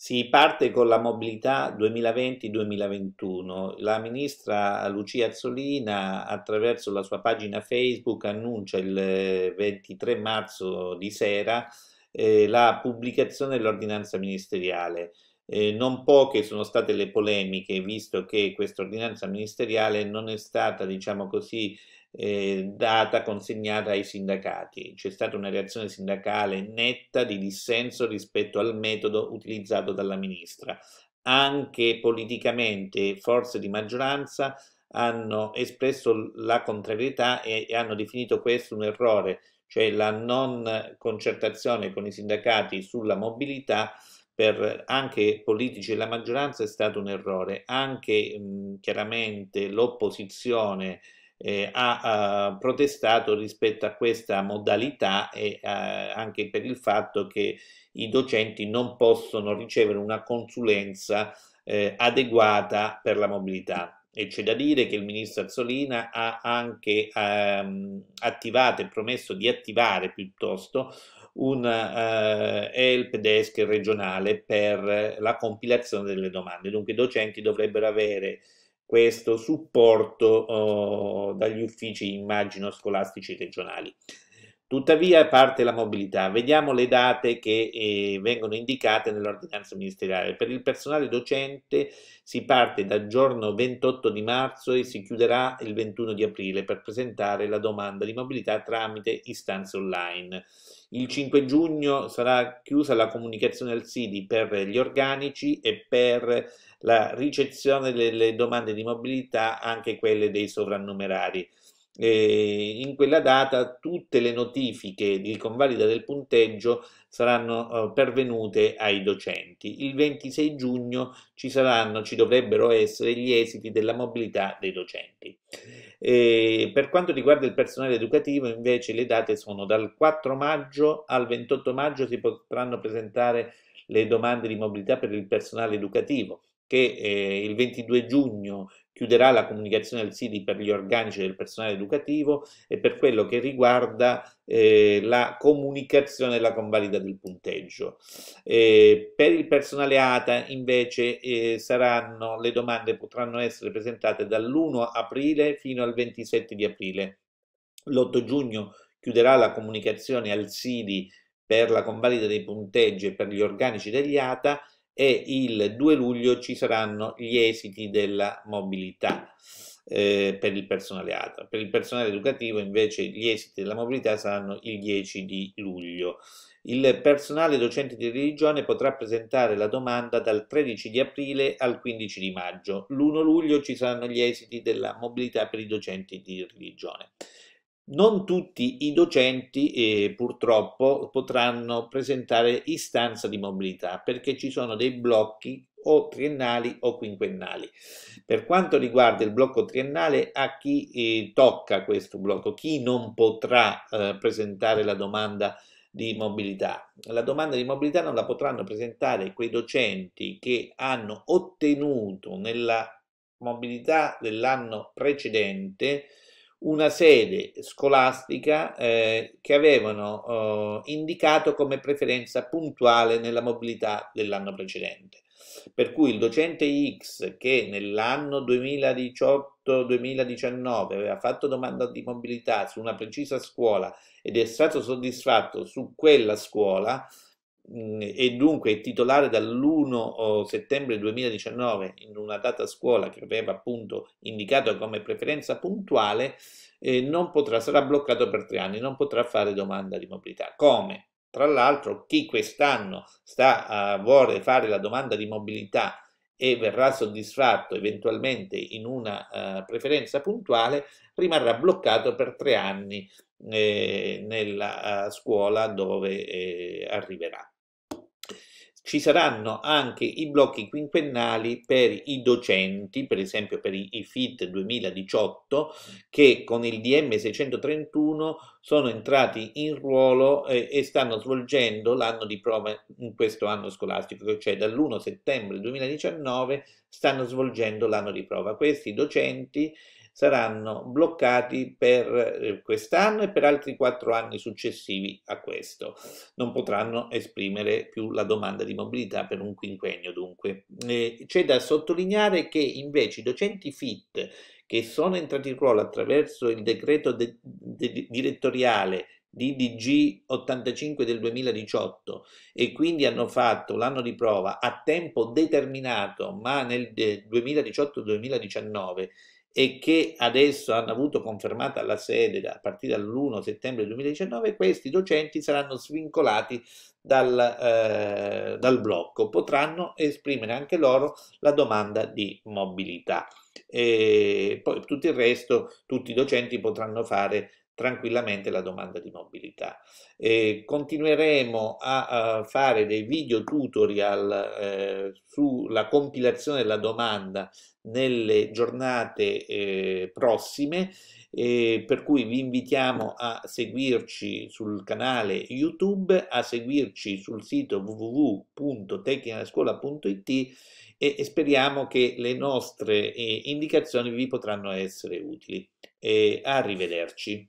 Si parte con la mobilità 2020-2021. La ministra Lucia Azzolina, attraverso la sua pagina Facebook, annuncia il 23 eh, marzo di sera eh, la pubblicazione dell'ordinanza ministeriale. Eh, non poche sono state le polemiche, visto che questa ordinanza ministeriale non è stata, diciamo così, eh, data consegnata ai sindacati. C'è stata una reazione sindacale netta di dissenso rispetto al metodo utilizzato dalla ministra. Anche politicamente forze di maggioranza hanno espresso la contrarietà e, e hanno definito questo un errore, cioè la non concertazione con i sindacati sulla mobilità per anche politici della maggioranza è stato un errore, anche mh, chiaramente l'opposizione eh, ha eh, protestato rispetto a questa modalità e eh, anche per il fatto che i docenti non possono ricevere una consulenza eh, adeguata per la mobilità e c'è da dire che il ministro Azzolina ha anche ehm, attivato e promesso di attivare piuttosto un eh, help desk regionale per la compilazione delle domande. Dunque i docenti dovrebbero avere questo supporto oh, dagli uffici, immagino, scolastici regionali. Tuttavia parte la mobilità. Vediamo le date che eh, vengono indicate nell'ordinanza ministeriale. Per il personale docente si parte dal giorno 28 di marzo e si chiuderà il 21 di aprile per presentare la domanda di mobilità tramite istanze online. Il 5 giugno sarà chiusa la comunicazione al SIDI per gli organici e per la ricezione delle domande di mobilità, anche quelle dei sovrannumerari eh, in quella data tutte le notifiche di convalida del punteggio saranno eh, pervenute ai docenti. Il 26 giugno ci saranno, ci dovrebbero essere gli esiti della mobilità dei docenti. E per quanto riguarda il personale educativo, invece, le date sono dal 4 maggio al 28 maggio si potranno presentare le domande di mobilità per il personale educativo che eh, il 22 giugno chiuderà la comunicazione al SIDI per gli organici del personale educativo e per quello che riguarda eh, la comunicazione e la convalida del punteggio. Eh, per il personale ATA invece eh, saranno, le domande potranno essere presentate dall'1 aprile fino al 27 di aprile. L'8 giugno chiuderà la comunicazione al SIDI per la convalida dei punteggi e per gli organici degli ATA e il 2 luglio ci saranno gli esiti della mobilità eh, per il personale ATA. Per il personale educativo invece gli esiti della mobilità saranno il 10 di luglio. Il personale docente di religione potrà presentare la domanda dal 13 di aprile al 15 di maggio. L'1 luglio ci saranno gli esiti della mobilità per i docenti di religione. Non tutti i docenti eh, purtroppo potranno presentare istanza di mobilità perché ci sono dei blocchi o triennali o quinquennali. Per quanto riguarda il blocco triennale, a chi eh, tocca questo blocco? Chi non potrà eh, presentare la domanda di mobilità? La domanda di mobilità non la potranno presentare quei docenti che hanno ottenuto nella mobilità dell'anno precedente una sede scolastica eh, che avevano eh, indicato come preferenza puntuale nella mobilità dell'anno precedente. Per cui il docente X che nell'anno 2018-2019 aveva fatto domanda di mobilità su una precisa scuola ed è stato soddisfatto su quella scuola, Mm, e dunque è titolare dall'1 settembre 2019 in una data scuola che aveva appunto indicato come preferenza puntuale, eh, non potrà, sarà bloccato per tre anni, non potrà fare domanda di mobilità. Come? Tra l'altro chi quest'anno sta, uh, vuole fare la domanda di mobilità e verrà soddisfatto eventualmente in una uh, preferenza puntuale, rimarrà bloccato per tre anni eh, nella uh, scuola dove eh, arriverà. Ci saranno anche i blocchi quinquennali per i docenti, per esempio per i, FIT 2018, che con il DM 631 sono entrati in ruolo e stanno svolgendo l'anno di prova in questo anno scolastico, cioè dall'1 settembre 2019 stanno svolgendo l'anno di prova. Questi docenti saranno bloccati per eh, quest'anno e per altri quattro anni successivi a questo. Non potranno esprimere più la domanda di mobilità per un quinquennio dunque. Eh, c'è da sottolineare che invece i docenti FIT che sono entrati in ruolo attraverso il decreto de- de- direttoriale DDG 85 del 2018 e quindi hanno fatto l'anno di prova a tempo determinato ma nel 2018-2019 eh, e che adesso hanno avuto confermata la sede a partire dall'1 settembre 2019, questi docenti saranno svincolati dal, eh, dal blocco, potranno esprimere anche loro la domanda di mobilità. E poi tutto il resto, tutti i docenti potranno fare tranquillamente la domanda di mobilità. Eh, continueremo a, a, fare dei video tutorial eh, sulla compilazione della domanda nelle giornate eh, prossime, eh, per cui vi invitiamo a seguirci sul canale YouTube, a seguirci sul sito www.tecnicanascuola.it e, e speriamo che le nostre eh, indicazioni vi potranno essere utili. arrivederci.